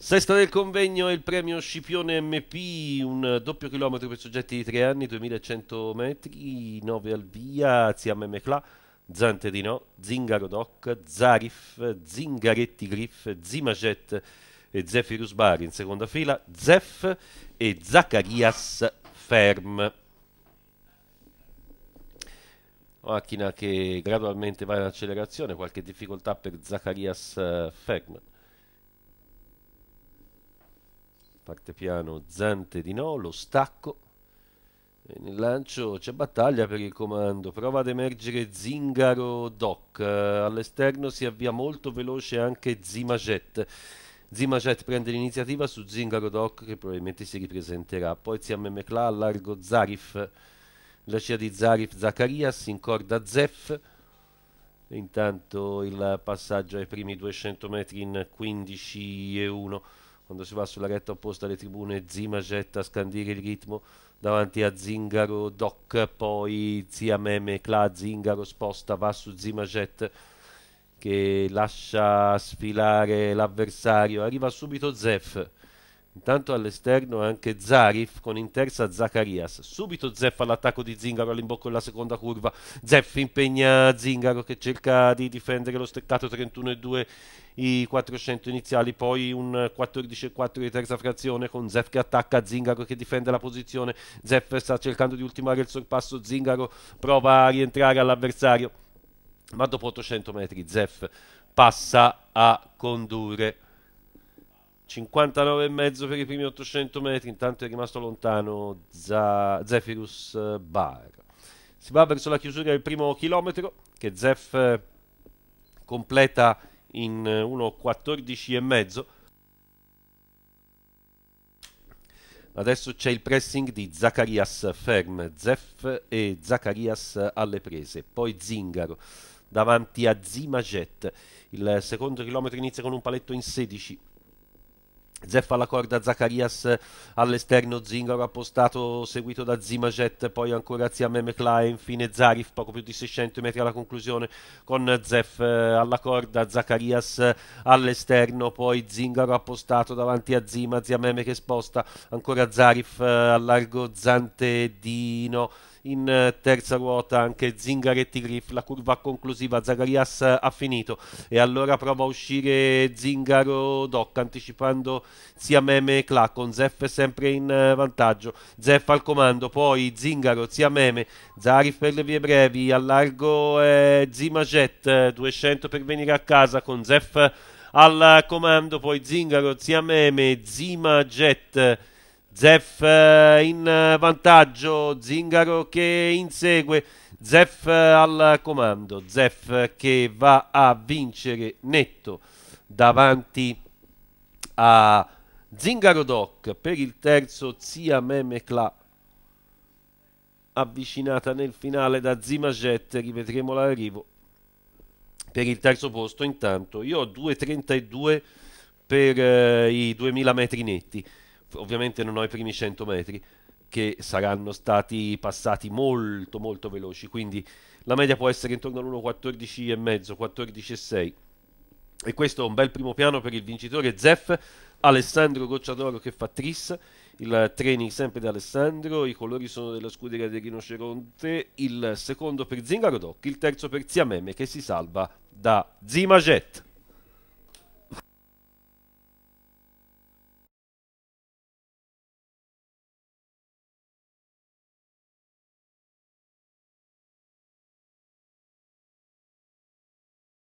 Sesta del convegno è il premio Scipione MP, un doppio chilometro per soggetti di tre anni, 2100 metri, 9 al via, Ziam Mecla, Zanterino, Zingaro Doc, Zarif, Zingaretti Griff, Zimaget e Zefirus Bari in seconda fila, Zef e Zacarias Ferm. Macchina che gradualmente va in accelerazione, qualche difficoltà per Zacarias Ferm. parte piano Zante di no, lo stacco. E nel lancio c'è battaglia per il comando, prova ad emergere Zingaro Doc, all'esterno si avvia molto veloce anche Zimajet. Zimajet prende l'iniziativa su Zingaro Doc che probabilmente si ripresenterà, poi Ziam Mekla a largo Zarif, la scia di Zarif Zacharias in corda Zef. Intanto il passaggio ai primi 200 metri in 15 e 1 quando si va sulla retta opposta alle tribune, Zima getta a scandire il ritmo davanti a Zingaro, Doc, poi Zia Meme, Cla, Zingaro sposta, va su Zima Jet che lascia sfilare l'avversario, arriva subito Zef Intanto all'esterno anche Zarif con in terza Zacarias. Subito Zeff all'attacco di Zingaro all'imbocco della seconda curva. Zeff impegna Zingaro che cerca di difendere lo steccato 31 e 2 i 400 iniziali. Poi un 14 e 4 di terza frazione con Zeff che attacca Zingaro che difende la posizione. Zeff sta cercando di ultimare il sorpasso. Zingaro prova a rientrare all'avversario. Ma dopo 800 metri Zeff passa a condurre 59,5 per i primi 800 metri, intanto è rimasto lontano Zephyrus eh, Bar. Si va verso la chiusura del primo chilometro che Zeph eh, completa in 1.14,5. Eh, Adesso c'è il pressing di Zacharias Ferm, Zeff e Zacharias alle prese, poi Zingaro davanti a Zimajet. Il secondo chilometro inizia con un paletto in 16, Zeff alla corda, Zacharias all'esterno, Zingaro appostato, seguito da Zimajet, poi ancora Zia Memekla e infine Zarif, poco più di 600 metri alla conclusione, con Zeff eh, alla corda, Zacharias all'esterno, poi Zingaro appostato davanti a Zima, Zia Meme che sposta, ancora Zarif eh, al largo Zante Dino in eh, terza ruota anche Zingaretti Griff, la curva conclusiva, Zagarias ha finito e allora prova a uscire Zingaro Doc anticipando sia Ziameme e Clacon, Zeff sempre in eh, vantaggio, Zeff al comando, poi Zingaro, sia Meme, Zarif per le vie brevi, al largo eh, Zimaget, 200 per venire a casa con Zeff al comando, poi Zingaro, Ziameme, Zimaget. Zeff eh, in vantaggio, Zingaro che insegue, Zeff eh, al comando, Zeff che va a vincere netto davanti a Zingaro Doc per il terzo Zia Memecla avvicinata nel finale da Zimaget, rivedremo l'arrivo per il terzo posto intanto io ho 2.32 per eh, i 2000 metri netti ovviamente non ho i primi 100 metri, che saranno stati passati molto molto veloci, quindi la media può essere intorno all'1,14,5, 14,6 e questo è un bel primo piano per il vincitore Zeff, Alessandro Gocciadoro che fa tris, il training sempre da Alessandro, i colori sono della scuderia del rinoceronte, il secondo per Zingaro Doc, il terzo per Ziameme che si salva da Zimajet.